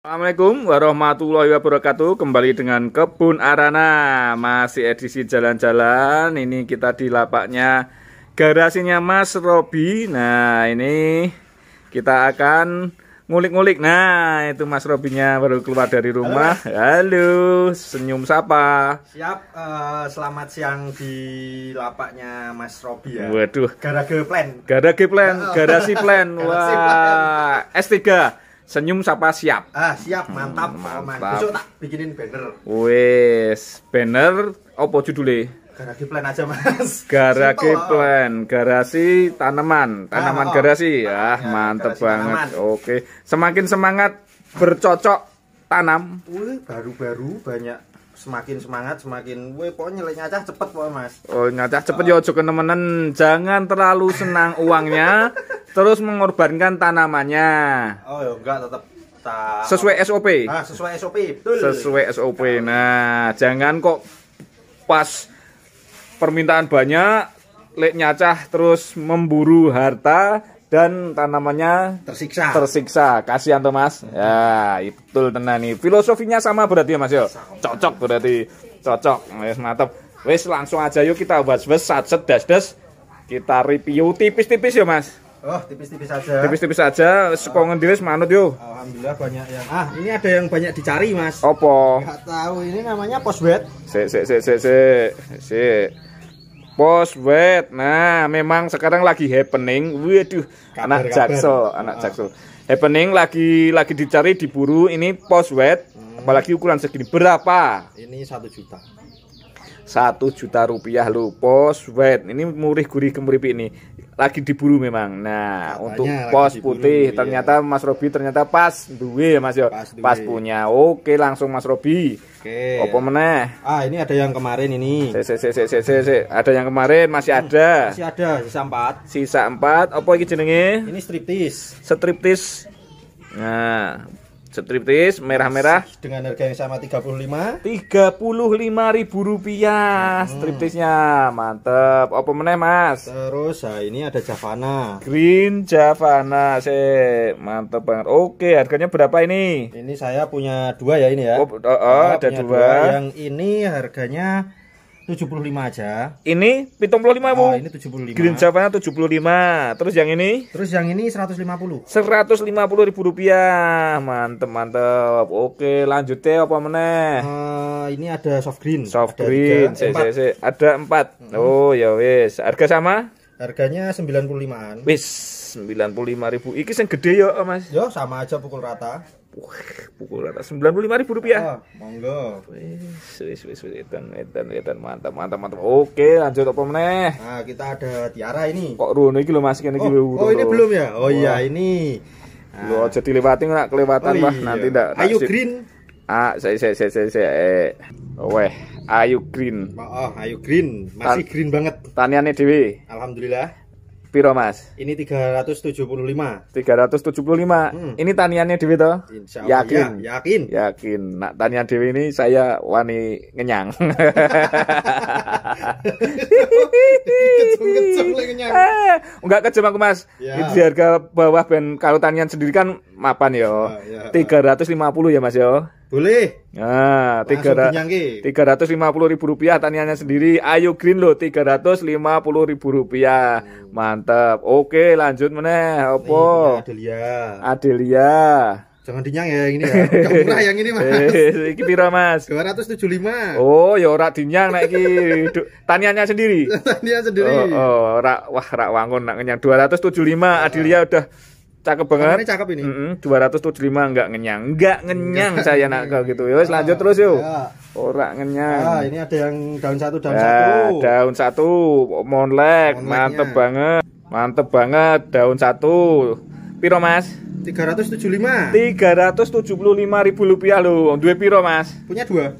Assalamualaikum warahmatullahi wabarakatuh Kembali dengan Kebun Arana Masih edisi jalan-jalan Ini kita di lapaknya Garasinya Mas Robi Nah ini Kita akan ngulik-ngulik Nah itu Mas Robinya baru keluar dari rumah Halo, senyum sapa Siap, uh, selamat siang di lapaknya Mas Robi ya Waduh Garage plan Garage plan, garasi plan Wah S3 Senyum sapa siap. Ah, siap, mantap. Hmm, mantap. Besok tak bikinin banner. Wes, banner opo judule? Garasi plan aja, Mas. Garasi plan, garasi tanaman, ah, tanaman ah, oh. garasi. Ya, ah, ya, mantep banget. Tanaman. Oke. Semakin semangat bercocok tanam. baru-baru banyak semakin semangat semakin we pokoknya nyacah cepet pokoknya mas oh nyacah cepet oh. ya ojo kenemenen jangan terlalu senang uangnya terus mengorbankan tanamannya. Oh, ya enggak tetap ta sesuai SOP. Nah, sesuai SOP, betul. Sesuai SOP. Nah, jangan kok pas permintaan banyak lek nyacah terus memburu harta dan tanamannya tersiksa. Tersiksa. Kasihan tuh Mas. Ya, itu tenan nih. Filosofinya sama berarti ya Mas ya. Cocok berarti. Cocok. Wes mantap. Wes langsung aja yuk kita buat bahas sedas das Kita review tipis-tipis ya Mas. Oh, tipis-tipis aja. Tipis-tipis aja, sekong ngendi wis manut yo. Alhamdulillah banyak yang. Ah, ini ada yang banyak dicari, Mas. Opo? Enggak tahu, ini namanya posbet. Sik sik sik sik sik. Sik. Posbet. Nah, memang sekarang lagi happening. Waduh, kabar, anak kabar. anak ah. Jaksel. Happening lagi lagi dicari diburu ini posbet, hmm. apalagi ukuran segini. Berapa? Ini satu juta satu juta rupiah lo pos wet ini murih gurih kemuripi ini lagi diburu memang nah Katanya untuk pos diburu, putih iya. ternyata Mas Robi ternyata pas duwe Mas yo pas, pas punya oke langsung Mas Robi oke opo meneh ah ini ada yang kemarin ini se se se se se, se. ada yang kemarin masih hmm, ada masih ada sisa empat sisa empat opo ini jenenge ini striptis striptis nah striptis merah-merah dengan harga yang sama 35 35 ribu rupiah hmm. striptisnya mantep apa meneh mas terus nah ini ada Javana green Javana se mantep banget oke harganya berapa ini ini saya punya dua ya ini ya oh, oh, oh ada dua. dua yang ini harganya 75 aja. Ini 75 ah, Bu. ini 75. Green Java-nya 75. Terus yang ini? Terus yang ini 150. 150 ribu rupiah. mantap. mantep. Oke, lanjut ya apa meneh? Uh, ini ada soft green. Soft ada green. si, si, si. Ada 4. Mm -hmm. Oh, ya wis. Harga sama? Harganya 95-an. Wis, 95.000. Iki sing gede ya, Mas. Yo, sama aja pukul rata pukul rata sembilan puluh lima ribu rupiah. Ah, monggo. Wis, wis, wis, wis, edan, edan, edan, mantap, mantap, mantap. Oke, lanjut apa meneh? Nah, kita ada tiara ini. Kok runo iki lho masih kene iki oh, oh, ini belum ya? Oh iya, ini. Nah. aja dilewati nak kelewatan, oh, Iya. Nanti ndak. Ayu Green. Ah, saya saya saya saya saya. Eh. Oh, weh, Ayu Green. Oh, oh Ayu Green, masih Ta green banget. Taniane dhewe. Alhamdulillah. Piro mas? Ini 375 375 hmm. Ini taniannya Dewi toh? Insya Allah, yakin ya, Yakin Yakin Nah tanian Dewi ini saya wani ngenyang eh, Enggak kejam aku mas ya. Itu di harga bawah ben Kalau tanian sendiri kan mapan yo ya, ya. 350 ya mas yo boleh. Nah, tiga ratus lima puluh ribu rupiah taniannya sendiri. Ayo Green lo tiga ratus lima puluh ribu rupiah. Hmm. Mantap. Oke, lanjut meneh. Opo. Adelia. Adelia. Jangan dinyang ya ini ya. murah yang ini mas. Eh, iki pira mas? lima. Oh, ya ora dinyang naik iki taniannya sendiri. Tanian sendiri. Oh, oh rak wah rak wangun nak Dua ratus tujuh lima. Nah. Adelia udah cakep banget. Kamarnya cakep ini. Mm -hmm, 275 enggak ngenyang. Enggak ngenyang saya nak kau gitu. ah, lanjut terus yuk. Ya. Ora ngenyang. Ah, ini ada yang daun satu, daun ya, satu. Daun satu, monlek, mantep banget. Mantep banget daun satu. Piro Mas? 375. 375 ribu rupiah lo. Dua piro Mas? Punya dua.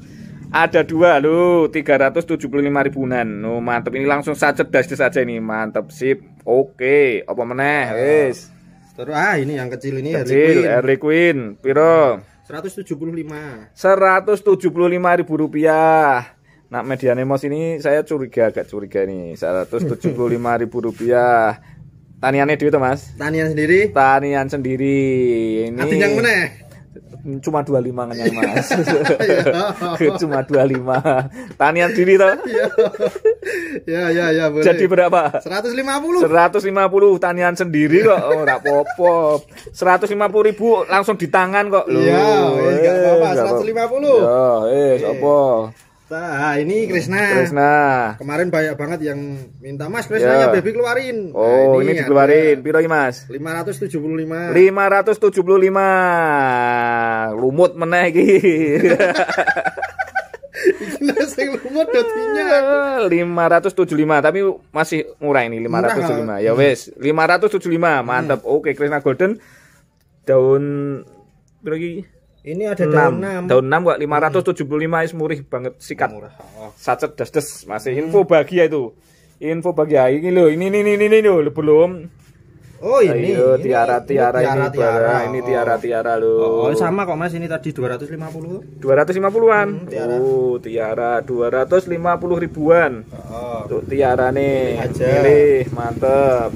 Ada dua lo, 375 ribuan. No, mantep ini langsung saja das saja ini. Mantep sip. Oke, apa meneh? Ya. Wis. Terus ah ini yang kecil ini kecil, Harley Quinn. Harley Quinn, piro? 175. 175 ribu rupiah. Nah, media nemos ini saya curiga agak curiga nih. 175 ribu rupiah. Taniannya duit Mas? Tanian sendiri? Tanian sendiri. Ini. Atin yang mana? Cuma dua 25 yang mas Cuma dua lima, Tanian diri toh Ya ya ya iya, boleh. Jadi berapa? seratus seratus lima puluh, lima puluh tanian sendiri kok Oh gak popo puluh ribu langsung di tangan kok Iya eh, gak apa-apa 150 Ya eh apa iya. Nah, ini hmm, Krisna. Krisna. Kemarin banyak banget yang minta Mas Krisna yeah. baby keluarin. Nah, oh, nah, ini, ini dikeluarin. Piro Mas? 575. 575. Lumut meneh iki. sing lumut dotinya lima. tapi masih murah ini lima 575 lima. ya wes lima ratus tujuh 575 mantap hmm. oke Krisna Golden daun lagi ini ada 6. daun 6. Daun 6 kok 575 hmm. is murih banget sikat. Murah. Oh. Sacet das des masih hmm. info bahagia itu. Info bahagia ini loh, ini ini ini ini loh belum. Oh ini. Ayo, tiara, tiara, ini tiara ini tiara, oh, oh. tiara ini tiara tiara loh. Oh sama kok Mas ini tadi 250. 250-an. Hmm, tiara. Oh, tiara 250 ribuan. Heeh. Oh. oh. Tuh tiara nih. Pilih, mantep.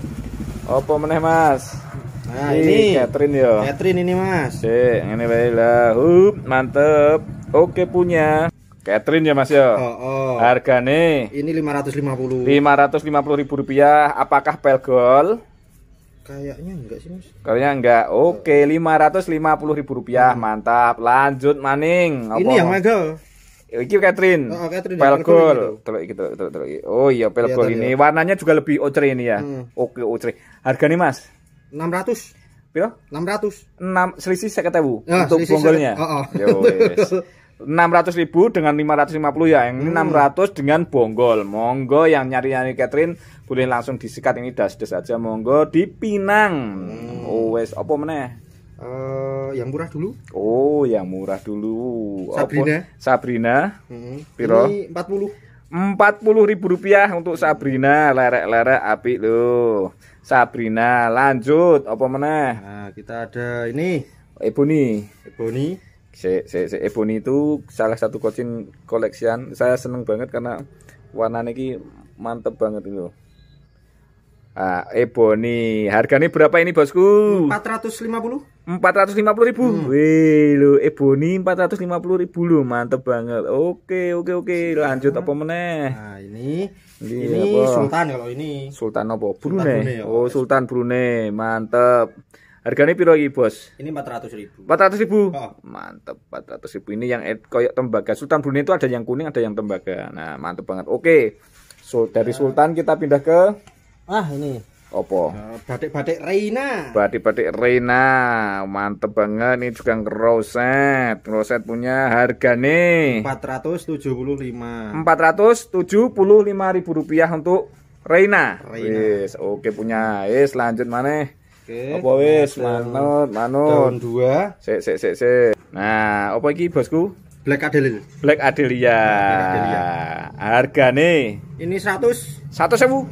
Apa meneh Mas? Nah, ini Catherine yo. Catherine ini, Mas. Sik, ngene wae lah. Hup, mantep. Oke punya. Catherine ya Mas ya. Oh, oh. Hargane ini 550. 550 ribu rupiah. Apakah pelgol? Kayaknya enggak sih Mas. Kayaknya enggak. Oke, 550 ribu rupiah. Hmm. Mantap. Lanjut maning. Apa? Ini yang megel. Iki Catherine. Oh, oh, Catherine. Pelgol. Gitu. Telok Oh iya pelgol iya, ini. Iya. Warnanya juga lebih ocre ini ya. Hmm. Oke Harga nih Mas? 600 Piro? 600. 6 selisih 50.000 nah, untuk bonggolnya. Heeh. Oh, oh. 600 ya ribu dengan 550 ya yang ini hmm. 600 dengan bonggol monggo yang nyari-nyari Catherine boleh langsung disikat ini das-das aja monggo di Pinang hmm. oh wes apa meneh Uh, yang murah dulu. Oh, yang murah dulu. Sabrina. Opo? Sabrina. Hmm. Piro? Ini 40. 40 ribu rupiah untuk Sabrina lerek-lerek api loh. Sabrina. Lanjut, apa meneh? Nah, kita ada ini Ebony. Ebony. Se, Ebony itu salah satu kucing koleksian. Saya seneng banget karena warnanya ini mantep banget itu. Ah, harga ini berapa ini bosku? empat empat ratus ratus lima puluh lima puluh ribu hmm. Wih ratus lima puluh ribu lo, mantep banget Oke, oke, oke, lanjut apa meneh Nah ini, ini, iya, ini apa? Sultan kalau ini Sultan apa? Brunei, Sultan Brunei ya, oh, oh Sultan Brunei, mantep Harganya piro lagi Bos? Ini empat ratus ribu empat ratus ribu? Oh. Mantep, ratus ribu Ini yang koyok tembaga Sultan Brunei itu ada yang kuning, ada yang tembaga Nah, mantep banget Oke, so, dari Sultan kita pindah ke ah ini opo eh, batik-batik Reina batik-batik Reina mantep banget ini juga ngeroset ngeroset punya harga nih empat empat ratus ratus tujuh tujuh puluh lima puluh lima ribu rupiah untuk Reina Reina yes, oke punya yes lanjut mana Oke. Opo wis manut manut. Daun dua. Se, se, se, se. Nah, opo lagi bosku? Black Adelia. Black Adelia. Harga nih. Ini 100. ya bu?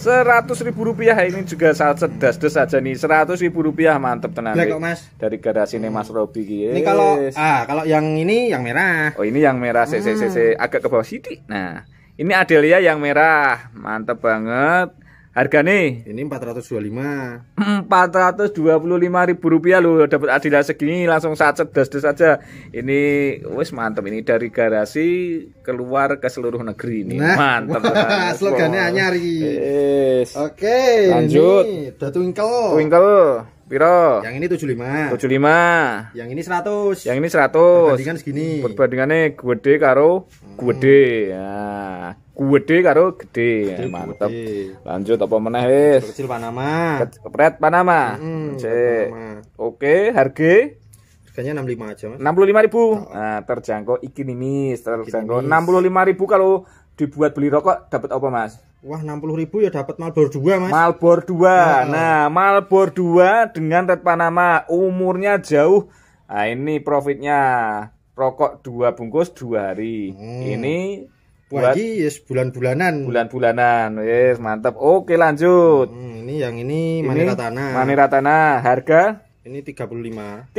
Seratus ribu rupiah ini juga sangat sedas des aja nih. Seratus ribu rupiah mantep tenang. Black kok mas. Dari garasi nih mas Robi gitu. Ini kalau ah kalau yang ini yang merah. Oh ini yang merah. Se se hmm. agak ke bawah sini. Nah ini Adelia yang merah. Mantep banget. Harga nih? Ini 425. 425 ribu rupiah lo dapat adilah segini langsung saat sedes des aja. Ini wes mantep ini dari garasi keluar ke seluruh negeri ini. Nah, mantep. Wah, slogannya Oke. Lanjut. Ini, udah twinkle. Twinkle. Piro? Yang ini 75. 75. Yang ini 100. Yang ini 100. Perbandingan segini. Perbandingannya gede karo hmm. gede. Ya. gede karo gede. Ya, gede Mantap. Lanjut apa meneh wis? Kecil Panama. Kepret Panama. Mm -hmm, Oke, harga Harganya 65 aja, Mas. 65 ribu. Oh. Nah, terjangkau iki nih, Mis. Terjangkau ribu kalau dibuat beli rokok dapat apa, Mas? Wah, 60 ribu ya dapat Malbor 2, Mas. Malbor 2. Oh. nah Malbor 2 dengan Red Panama umurnya jauh. Nah, ini profitnya rokok 2 bungkus 2 hari. Hmm. Ini buat Wagi, yes, ya bulan-bulanan. Bulan-bulanan. Yes, mantap. Oke, lanjut. Hmm, ini yang ini Manira Tanah. Manira Tanah, harga ini 35. 35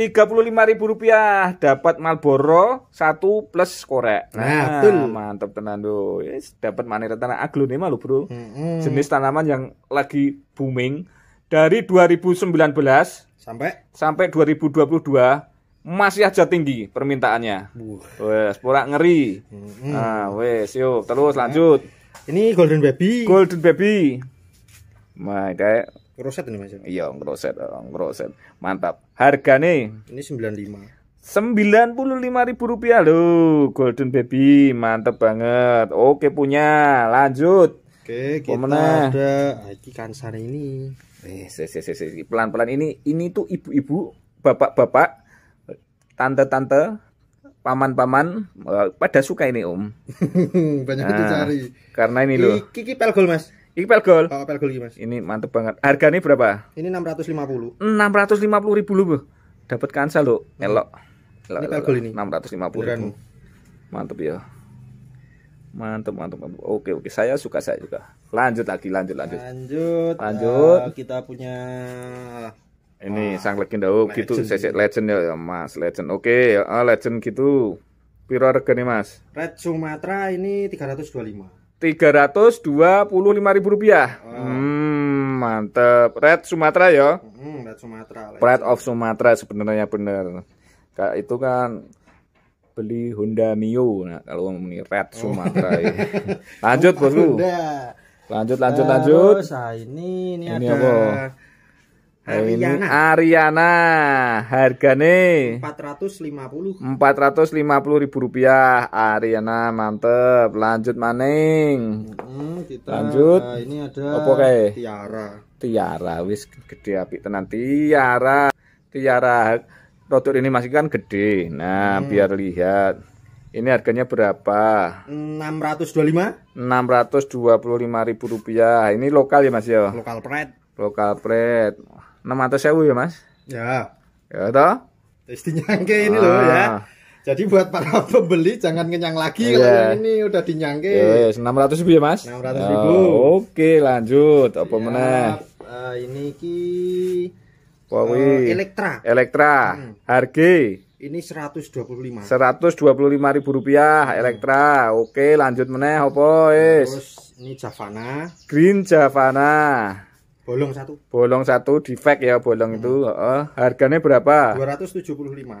ribu rupiah dapat Malboro satu plus korek. Nah, nah betul. mantap tenan do. Yes, dapat manera tanah aglonema lo, Bro. Mm -hmm. Jenis tanaman yang lagi booming dari 2019 sampai sampai 2022 masih aja tinggi permintaannya. Uh. Wes, pura ngeri. Mm -hmm. Nah, wes, yuk terus lanjut. Ini Golden Baby. Golden Baby. Nah, kayak Ngeroset ini Mas. Ya? Iya, ngeroset, eh, ngeroset. Mantap. Harga nih. Ini 95. ribu rupiah loh Golden Baby mantep banget Oke punya lanjut Oke kita Pemana? ada ah, Ini Kansar ini eh, Pelan-pelan ini Ini tuh ibu-ibu Bapak-bapak Tante-tante Paman-paman eh, Pada suka ini om Banyak nah, dicari Karena ini loh Kiki pelgol mas ini gol. Oh, pel gol Mas. Ini mantep banget. Harganya berapa? Ini 650. 650 ribu loh. Dapat kansa lo, hmm. elok. elok. Ini pelgol ini. 650 Beneran. ribu. Mantep ya. Mantep, mantep, mantep. Oke, oke. Saya suka saya juga. Lanjut lagi, lanjut, lanjut. Lanjut. Lanjut. Uh, kita punya ini ah, sang legenda oh legend. gitu sesek legend ya, ya Mas, legend. Oke, okay, oh, eh, legend gitu. Piro nih Mas? Red Sumatera ini 325 tiga ratus dua puluh lima ribu rupiah. Hmm, mantep. Red Sumatera ya. Hmm, Red Sumatera. Red of Sumatera sebenarnya bener. Kak itu kan beli Honda Mio. Nah, kalau oh. ini Red Sumatera. Oh. Lanjut bosku. Lanjut, lanjut, Terus, lanjut. Nah, ini, ini, ini ada. Apa? Ariana. Ini Ariana. ratus lima puluh ribu rupiah. Ariana mantep. Lanjut maning. Hmm, kita, Lanjut. Nah, ini ada Tiara. Tiara wis gede api tenan Tiara. Tiara produk ini masih kan gede. Nah, hmm. biar lihat. Ini harganya berapa? Enam Enam ratus ratus dua dua lima. puluh lima ribu rupiah. Ini lokal ya Mas ya? Lokal pret. Lokal pret enam ribu ya, Mas? Ya. Ya toh? Istinya nyangke ini loh ah. ya. Jadi buat para pembeli jangan kenyang lagi yeah. kalau yang ini udah dinyangke. Yes, ya, ya, 600 ribu ya mas? 600 ya, ribu. Oh, Oke okay, lanjut, apa ya, meneh? Uh, ini ki Huawei eh, uh, Elektra. Elektra. Hmm. Harga ini 125. 125 ribu rupiah hmm. Elektra. Oke, okay, lanjut meneh apa is. Terus ini Javana. Green Javana. Bolong satu. Bolong satu defect ya bolong hmm. itu. Uh, harganya berapa? 275. 275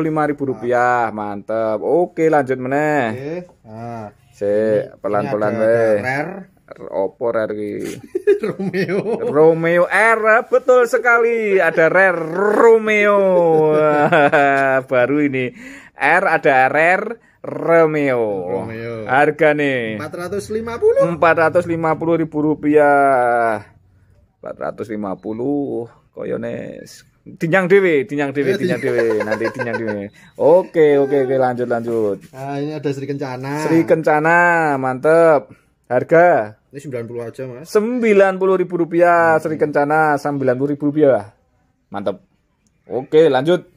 ribu ah. rupiah. Ah. Mantap. Oke, lanjut meneh. Oke. Nah, si pelan-pelan weh. Oppo rare Romeo. Romeo R betul sekali. Ada rare Romeo. Baru ini. R ada rare Romeo. Romeo. Harga nih. 450. 450 ribu rupiah. 450 Koyones. dinyang dewe, dinyang dewe, tinjang iya, dewe, nanti tinjang dewe. Oke, oke, oke, lanjut, lanjut. Nah, ini ada Sri Kencana. Sri Kencana, mantep. Harga? Ini 90 aja, Mas. puluh ribu rupiah, hmm. Sri Kencana, 90 ribu rupiah. Mantep. Oke, lanjut.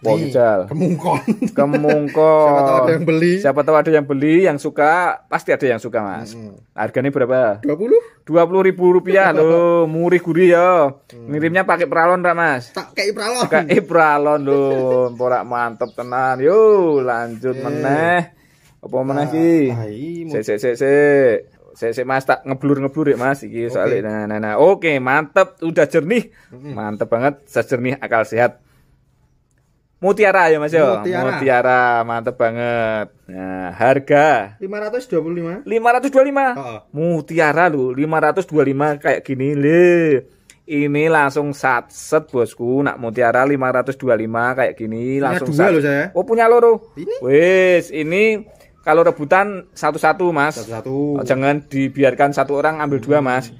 Poncal. Kemungkon. Kemungkon. Siapa tahu ada yang beli. Siapa tahu ada yang beli, yang suka, pasti ada yang suka, Mas. Hmm. Harganya berapa? 20? 20 ribu rupiah loh, murih gurih ya. Hmm. Ngirimnya pakai peralon dah Mas? Tak kayak peralon. Kayak peralon loh, porak mantep tenan. Yo, lanjut hey. Eh. meneh. Apa meneh ah, iki? Sik sik sik sik. Saya, saya mas tak ngeblur ngeblur ya mas iki soalnya okay. nah nah nah oke mantep udah jernih mantep banget sejernih akal sehat Mutiara ya Mas yo. Mutiara. mantep banget. Nah, harga 525. 525. Oh. Mutiara lu 525 kayak gini le. Ini langsung sat set bosku. Nak Mutiara 525 kayak gini punya langsung dua loh saya. Oh, punya loro. Ini? Wis, ini kalau rebutan satu-satu, Mas. Satu-satu. Oh, jangan dibiarkan satu orang ambil hmm. dua, Mas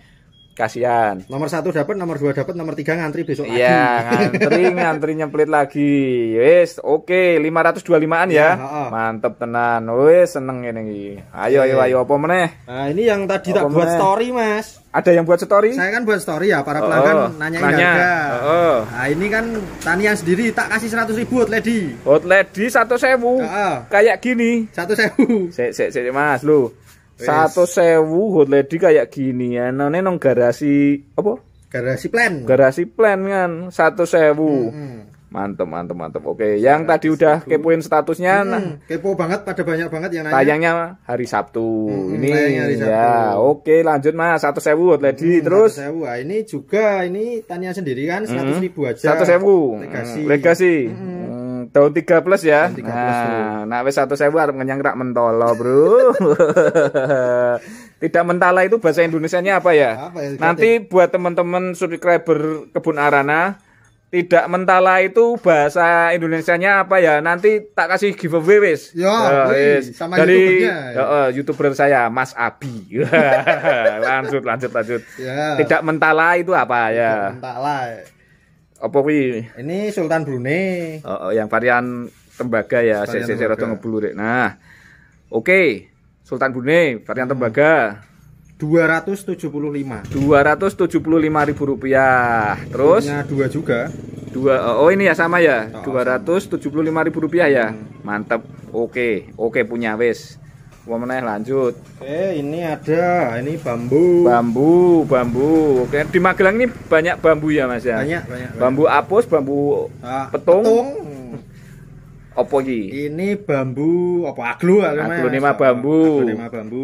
kasihan nomor satu dapat nomor dua dapat nomor tiga ngantri besok iya, lagi iya ngantri ngantri nyemplit lagi wes oke lima okay. lima an ya, ya oh. mantep tenan wes seneng ini ayo ayo iya. ayo apa meneh nah, ini yang tadi tak buat story mas ada yang buat story saya kan buat story ya para oh, pelanggan oh, nanya oh, oh. nah ini kan yang sendiri tak kasih seratus ribu hot lady hot lady satu sewu oh. kayak gini satu sewu se se se mas lu satu sewu hot lady kayak gini ya. None nong garasi apa? Garasi plan. Garasi plan kan. Satu sewu. Hmm. Mantep, mantep, mantep. Oke, yang tadi udah kepoin statusnya. Hmm, nah, kepo banget, pada banyak banget yang nanya. Tayangnya hari Sabtu. Hmm, ini hari ya, Sabtu. ya. Oke, lanjut mas. Satu sewu hot lady. Hmm, Terus. Satu sewu. Ah, ini juga ini tanya sendiri kan. Seratus hmm. ribu aja. Satu sewu. Legasi. Legasi. Hmm tahun tiga plus ya. plus. Nah, nak wis saya arep ngenyang rak mentolo, Bro. Tidak mentala itu bahasa Indonesia apa ya? Apa ya Nanti buat teman-teman subscriber Kebun Arana, tidak mentala itu bahasa Indonesianya apa ya? Nanti tak kasih giveaway wis. Ya. ya Dari YouTuber saya Mas Abi. lanjut, lanjut, lanjut. Ya. Tidak mentala itu apa ya? mentala apa kuwi? Ini Sultan Brunei. Oh, oh, yang varian tembaga ya, CC sik rada ngeblur. Nah. Oke. Okay. Sultan Brunei varian hmm. tembaga. 275. lima ribu rupiah. Terus? Punya dua juga. Dua, oh, oh ini ya sama ya, oh, puluh lima ribu rupiah ya. Hmm. Mantap. Oke, okay. oke okay, punya wes. Pemenang lanjut. Oke, ini ada, ini bambu. Bambu, bambu. Oke, di Magelang ini banyak bambu ya, Mas ya. Banyak, banyak. Bambu apus, bambu ah, petung. petung. Opo ini Ini bambu apa aglu ya, Mas. Aglu lima bambu. Ini lima bambu.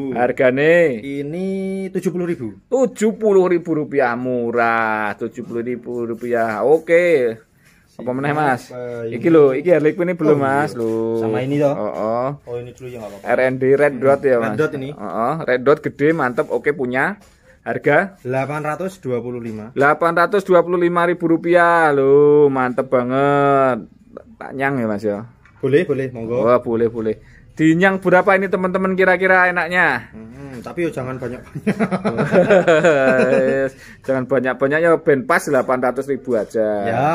ribu. ini puluh ribu rupiah murah, tujuh puluh ribu rupiah. Oke apa meneh mas eh, iki lo, iki Harley Quinn ini belum oh, iya. mas lo. sama ini toh oh, oh. oh ini dulu ya apa, apa R&D Red hmm. Dot ya mas Red Dot ini oh, oh. Red Dot gede mantep oke punya Harga Delapan Delapan ratus ratus dua dua puluh lima. puluh lima ribu rupiah lo, mantep banget. Tak nyang ya Mas ya. Boleh, boleh, monggo. oh, boleh, boleh. Dinyang berapa ini teman-teman kira-kira enaknya? -hmm. Hmm, tapi yo jangan banyak-banyak. jangan banyak-banyak ya ben pas delapan ratus ribu aja. Ya,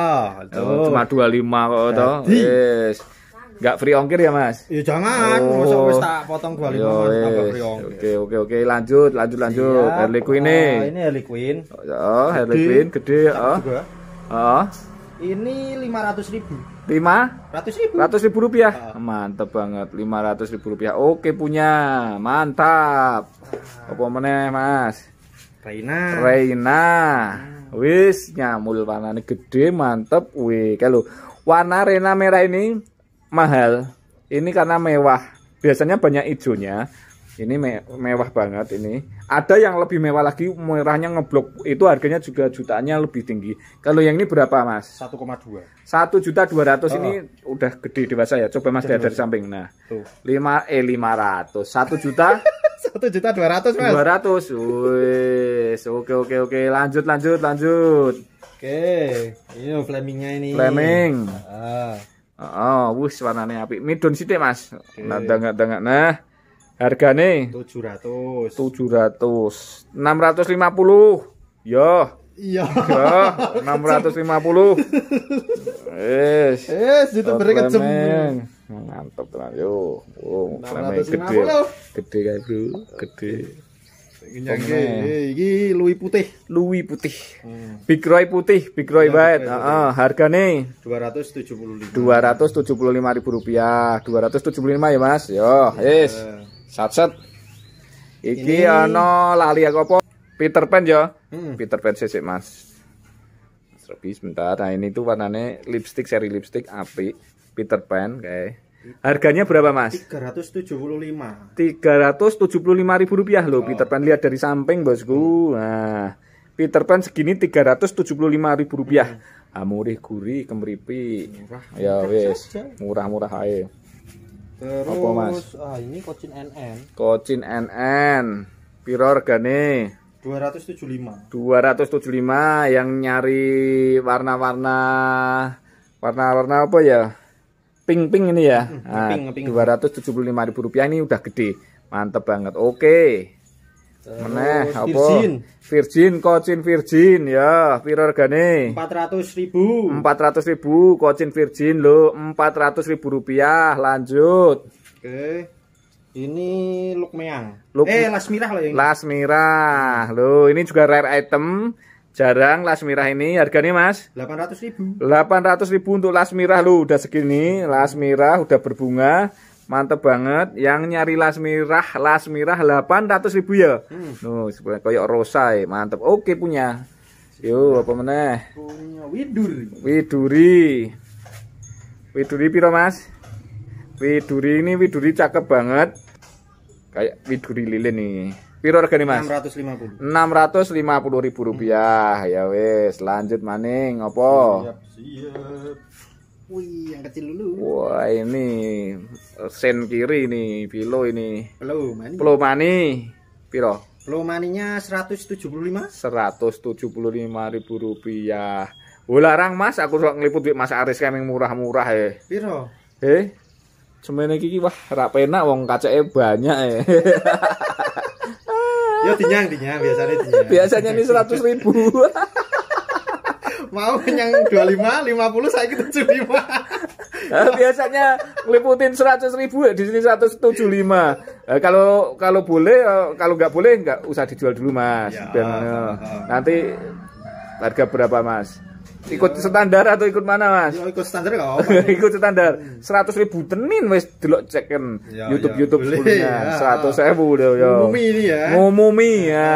oh, cuma lima kok toh. Yes. Enggak free ongkir ya, Mas? Ya jangan, oh. masa tak potong lima, tambah free ongkir. Oke, oke, oke, lanjut, lanjut, lanjut. Harley Quinn ini. Oh, ini Harley Quinn. Oh, Harley Quinn gede, Oh. Ini 500 ribu. 5? 100 ribu. 100 ribu rupiah. Uh. Ah. Mantap banget. 500 ribu rupiah. Oke punya. Mantap. Uh. Apa meneh mas? Reina. Reina. Uh. Wis nyamul warnanya gede mantep. Wih kalau warna Reina merah ini mahal. Ini karena mewah. Biasanya banyak hijaunya ini me mewah banget ini ada yang lebih mewah lagi merahnya ngeblok itu harganya juga jutaannya lebih tinggi kalau yang ini berapa mas 1,2 Satu juta dua ratus ini udah gede dewasa ya coba mas lihat dari samping nah Tuh. 5 eh 500 Satu juta Satu juta 200 mas 200 wes oke oke oke lanjut lanjut lanjut oke ini flamingnya ini flaming ah. Oh, wuh warnanya api. Midon sih deh Mas. Okay. Nah, dengak, dengak. Nah, Hargane 700. 700. 650. Yo. Iya. enam ratus lima puluh. Iya. itu mereka youtuber Mantap tenan. Yo. Oh, flame gede. Gede kae, Bro. Gede. Ini eh, iki Louis putih. Louis putih. Hmm. Big Roy putih, Big Roy iya, white. Heeh, hargane 275. lima ribu rupiah. 275 ya, Mas. Yo, Ya. Yeah. Satset. Iki Ini... lali aku apa? Peter Pan ya. Hmm. Peter Pan sih Mas. Mas Robi sebentar. Nah ini tuh warnanya lipstick seri lipstick api Peter Pan kayak. Harganya berapa Mas? 375. 375 ribu rupiah loh oh. Peter Pan lihat dari samping bosku. Hmm. Nah Peter Pan segini 375 ribu rupiah. Hmm. Ah, gurih kemeripi. Murah, ya wes murah-murah aja. Terus Apa, Mas? Ah, ini kocin NN. Kocin NN. Piro regane? 275. 275 yang nyari warna-warna warna-warna apa ya? Pink-pink ini ya. Hmm, nah, pink, ah, pink. 275.000 rupiah ini udah gede. Mantep banget. Oke meneh apa virgin kocin virgin ya piro regane 400.000 400.000 kocin virgin lho 400.000 rupiah lanjut oke okay. ini lukmeang Luk... eh lasmirah lah ini lasmirah lho ini juga rare item jarang lasmirah ini harganya mas 800.000 800.000 untuk lasmirah lho udah segini lasmirah udah berbunga mantep banget yang nyari lasmirah lasmirah 800 ribu ya hmm. sebenarnya kayak rosai ya, mantep oke punya yuk apa meneh widuri widuri widuri piro mas widuri ini widuri cakep banget kayak widuri lilin nih Piro nih Mas? 650. 650 ribu rupiah. Hmm. Ya wes, lanjut maning opo? Siap, siap. Wih, oh iya, yang kecil dulu. Wah, ini sen kiri nih, pilo ini. Pilo mani. Pilo mani. Piro? Pilo maninya 175. 175 ribu rupiah. Ularang Mas, aku suka ngeliput duit Mas Aris kan yang murah-murah ya. Piro? Eh, cuman kiki wah ra uang wong kaceke banyak ya. ya dinyang dinyang biasanya dinyang. Biasanya ini seratus ribu. mau yang dua lima, lima puluh saya kita 75. lima. Nah, biasanya ngeliputin seratus ribu ya, di sini 175. Nah, eh, kalau kalau boleh eh, kalau nggak boleh nggak usah dijual dulu mas. Ya, Dan, uh, ah, eh, ah, ah. nanti harga berapa mas? ikut ya. standar atau ikut mana mas? Ya, ikut standar apa-apa ikut standar. Seratus ribu tenin mas, dulu cekin ya, YouTube ya, YouTube sebelumnya. Ya. Seratus ribu udah Mumi Ngumumi ya. Ngumumi ya.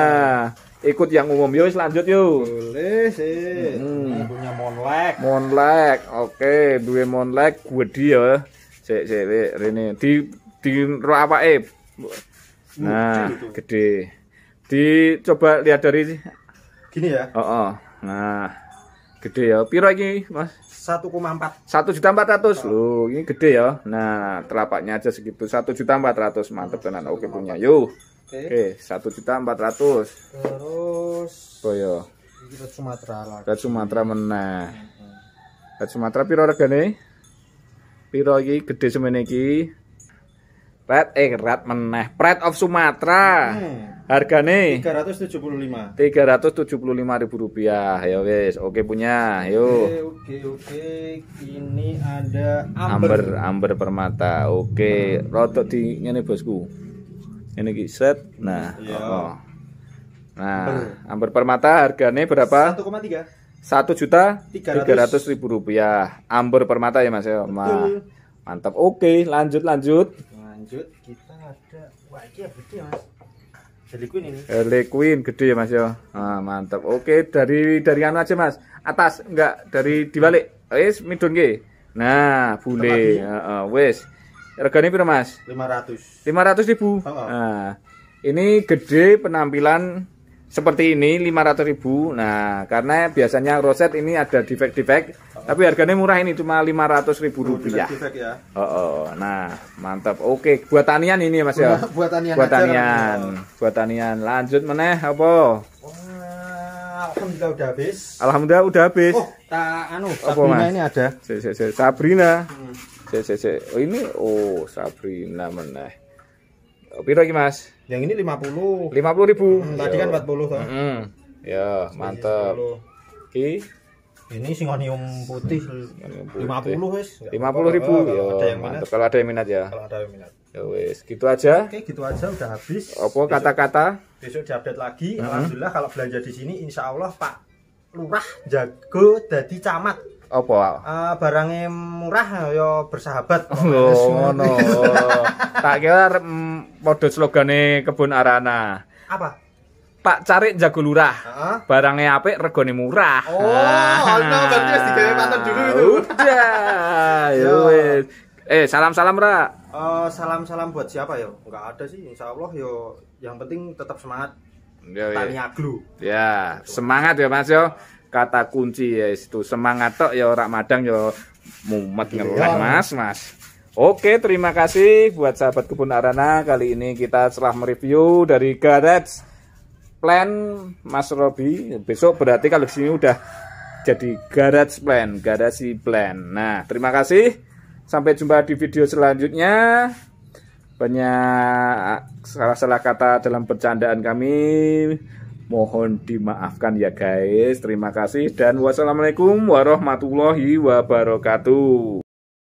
ya ikut yang umum yuk lanjut yuk boleh sih hmm. punya monlek monlek oke okay. dua monlek gue dia ya. cek cek ini di di eh nah gitu. gede dicoba lihat dari gini ya oh, oh. nah gede ya piro ini mas empat satu juta empat ratus lu ini gede ya nah telapaknya aja segitu satu juta empat ratus mantep tenan oke punya yuk Oke, satu juta empat ratus. Terus. Boyo. Red Sumatera lagi. Red Sumatera meneh. Red Sumatera piro regane? Piro lagi gede semene iki? Red eh red meneh. Pride of Sumatera. Hmm. Hargane 375. 375 ribu rupiah. Ya wes oke punya. Ayo. Oke, oke, oke. Ini ada amber. Amber, amber permata. Oke, hmm. rodok di ngene bosku ini set nah oh, oh. nah amber permata harganya berapa 1,3 1 juta tiga ratus ribu rupiah amber permata ya mas ya mantap oke lanjut lanjut lanjut kita ada wah ini gede mas Harley Quinn ini Harley Quinn gede ya mas ya nah, mantap oke dari dari anu aja mas atas enggak dari dibalik eh, nah, wes midun nah bule uh, uh, wes Regane piro, Mas? 500. 500 ribu. Oh, oh. Nah, ini gede penampilan seperti ini 500 ribu. Nah, karena biasanya roset ini ada defect-defect, oh, oh. tapi harganya murah ini cuma 500 ribu oh, rupiah. Defect ya. Oh, oh, nah mantap. Oke, buat tanian ini ya, Mas ya. buat tanian. Buat tanian. Oh. Buat tanian. Lanjut meneh apa? Alhamdulillah udah habis. Alhamdulillah udah habis. Oh, ta, anu, Sabrina apa, mas? ini ada. Sabrina. Hmm. Cek cek cek. Oh ini oh Sabrina meneh. Oh, piro iki Mas? Yang ini 50. 50 ribu. Hmm, tadi kan 40 iya. kan. Hmm. Ya, mantap. Oke. ini singonium putih lima puluh wis ya, lima puluh ribu ya mantap kalau ada yang minat ya kalau ada yang minat ya wis gitu aja oke gitu aja udah habis apa kata-kata besok diupdate lagi hmm. alhamdulillah kalau belanja di sini insya Allah Pak Lurah jago jadi camat apa? Uh, eh, barangnya murah yo ya bersahabat. Oh, no. tak kira mm, slogan nih Kebun Arana. Apa? Pak cari jago lurah. Heeh. Barangnya apa? Regoni murah. Oh, oh, oh, no, berarti wis digawe dulu itu. Udah, ya Eh, salam-salam, Ra. Uh, salam-salam buat siapa yo? Enggak ada sih, Insya Allah yo yang penting tetap semangat. Ya, Tanya Ya, semangat ya Mas yo kata kunci ya itu semangat tok ya ora madang ya mumet iya. ngeleh Mas, Mas. Oke, terima kasih buat sahabat kebun arana. Kali ini kita setelah mereview dari garage plan Mas Robi. Besok berarti kalau sini udah jadi garage plan, garasi plan. Nah, terima kasih. Sampai jumpa di video selanjutnya. Banyak salah-salah kata dalam bercandaan kami. Mohon dimaafkan ya guys. Terima kasih dan wassalamualaikum warahmatullahi wabarakatuh.